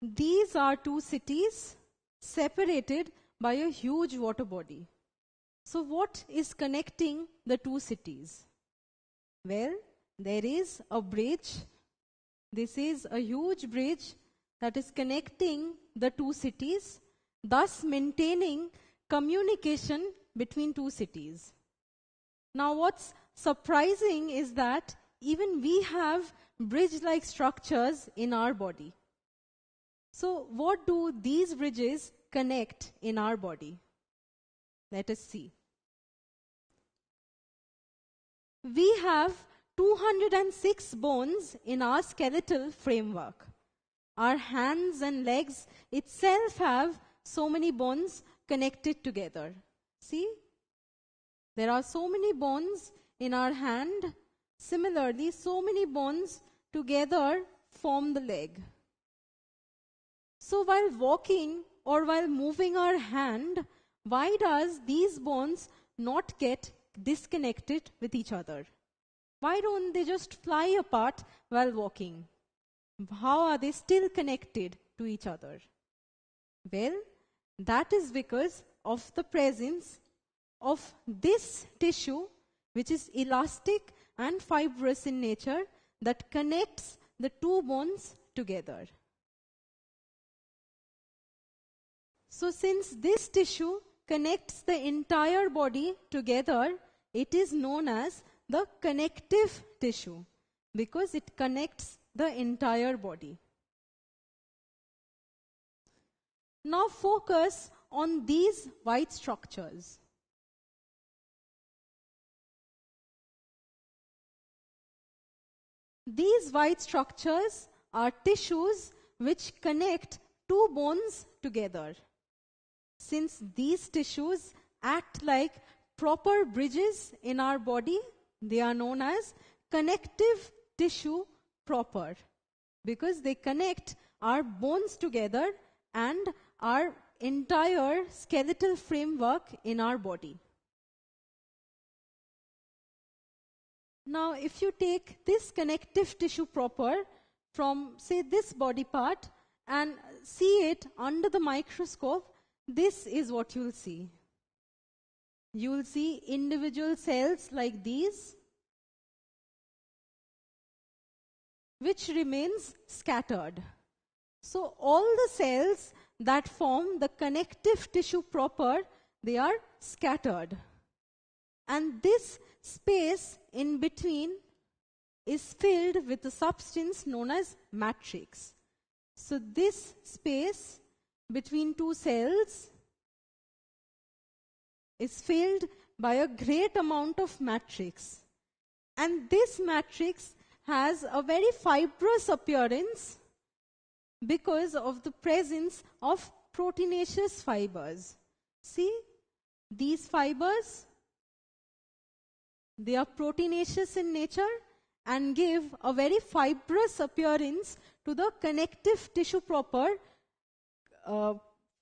These are two cities separated by a huge water body. So, what is connecting the two cities? Well, there is a bridge. This is a huge bridge that is connecting the two cities, thus maintaining communication between two cities. Now, what's surprising is that even we have bridge like structures in our body. So, what do these bridges connect in our body? Let us see. We have 206 bones in our skeletal framework. Our hands and legs itself have so many bones connected together. See? There are so many bones in our hand. Similarly, so many bones together form the leg. So while walking or while moving our hand, why does these bones not get disconnected with each other? Why don't they just fly apart while walking? How are they still connected to each other? Well, that is because of the presence of this tissue, which is elastic and fibrous in nature, that connects the two bones together. So since this tissue connects the entire body together, it is known as the connective tissue because it connects the entire body. Now focus on these white structures. These white structures are tissues which connect two bones together. Since these tissues act like proper bridges in our body, they are known as connective tissue proper because they connect our bones together and our entire skeletal framework in our body. Now, if you take this connective tissue proper from, say, this body part and see it under the microscope, this is what you'll see. You'll see individual cells like these, which remains scattered. So all the cells that form the connective tissue proper, they are scattered. And this space in between is filled with a substance known as matrix. So this space between two cells is filled by a great amount of matrix. And this matrix has a very fibrous appearance because of the presence of proteinaceous fibers. See, these fibers, they are proteinaceous in nature and give a very fibrous appearance to the connective tissue proper uh,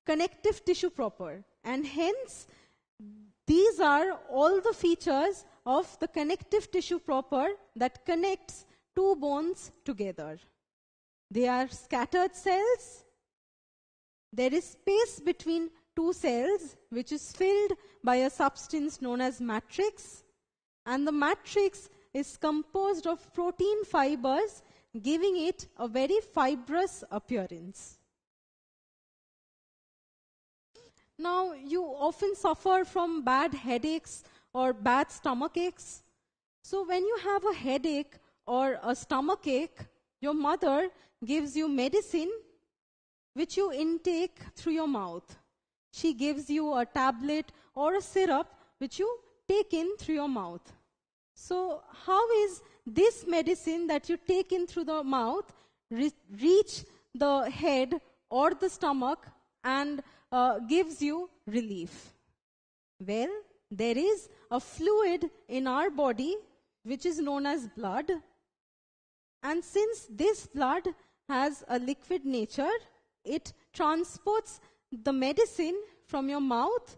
connective tissue proper. And hence, these are all the features of the connective tissue proper that connects two bones together. They are scattered cells. There is space between two cells which is filled by a substance known as matrix. And the matrix is composed of protein fibers giving it a very fibrous appearance. Now, you often suffer from bad headaches or bad stomach aches. So, when you have a headache or a stomach ache, your mother gives you medicine which you intake through your mouth. She gives you a tablet or a syrup which you take in through your mouth. So, how is this medicine that you take in through the mouth re- reach the head or the stomach and uh, gives you relief. Well, there is a fluid in our body which is known as blood. And since this blood has a liquid nature, it transports the medicine from your mouth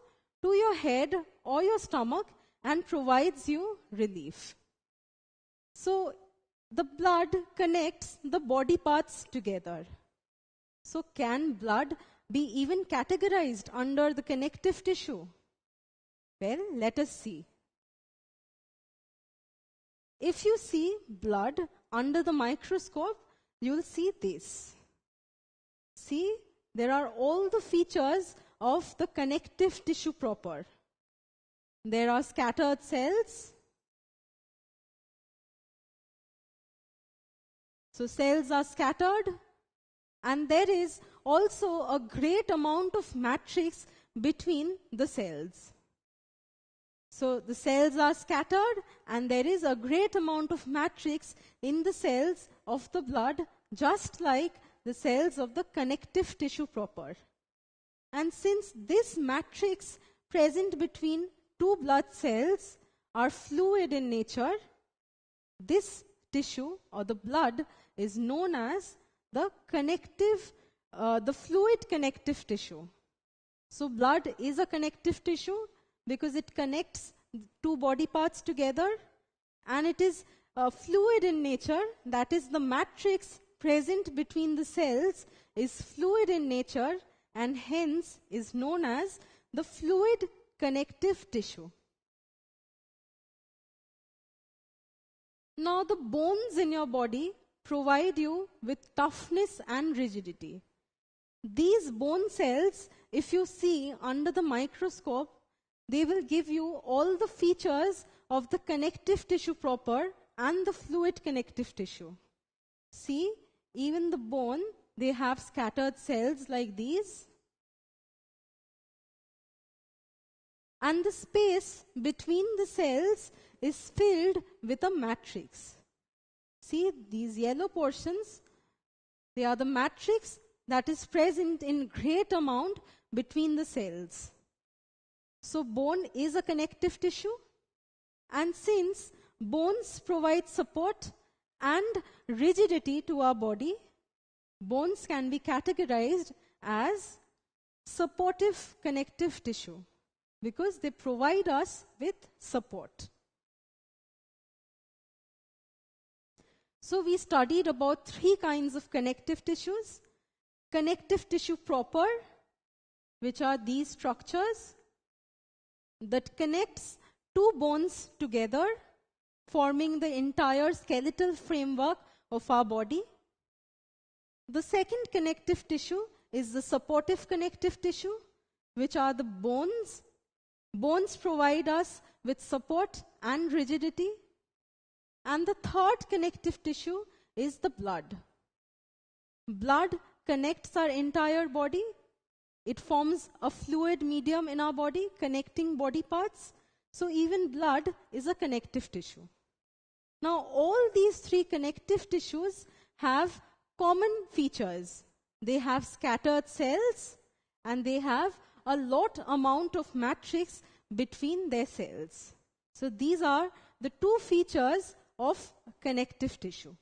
to your head or your stomach and provides you relief. So, the blood connects the body parts together. So, can blood be even categorized under the connective tissue? Well, let us see. If you see blood under the microscope, you'll see this. See, there are all the features of the connective tissue proper. There are scattered cells. So cells are scattered and there is also a great amount of matrix between the cells. So the cells are scattered and there is a great amount of matrix in the cells of the blood just like the cells of the connective tissue proper. And since this matrix present between two blood cells are fluid in nature, this tissue or the blood is known as the connective uh, the fluid connective tissue. So blood is a connective tissue because it connects two body parts together and it is uh, fluid in nature, that is the matrix present between the cells is fluid in nature and hence is known as the fluid connective tissue. Now the bones in your body provide you with toughness and rigidity. These bone cells, if you see under the microscope, they will give you all the features of the connective tissue proper and the fluid connective tissue. See, even the bone, they have scattered cells like these. And the space between the cells is filled with a matrix. See, these yellow portions, they are the matrix that is present in great amount between the cells. So bone is a connective tissue and since bones provide support and rigidity to our body, bones can be categorized as supportive connective tissue because they provide us with support. So we studied about three kinds of connective tissues connective tissue proper, which are these structures that connects two bones together, forming the entire skeletal framework of our body. The second connective tissue is the supportive connective tissue, which are the bones. Bones provide us with support and rigidity. And the third connective tissue is the blood. Blood connects our entire body. It forms a fluid medium in our body, connecting body parts. So even blood is a connective tissue. Now, all these three connective tissues have common features. They have scattered cells and they have a lot amount of matrix between their cells. So these are the two features of connective tissue.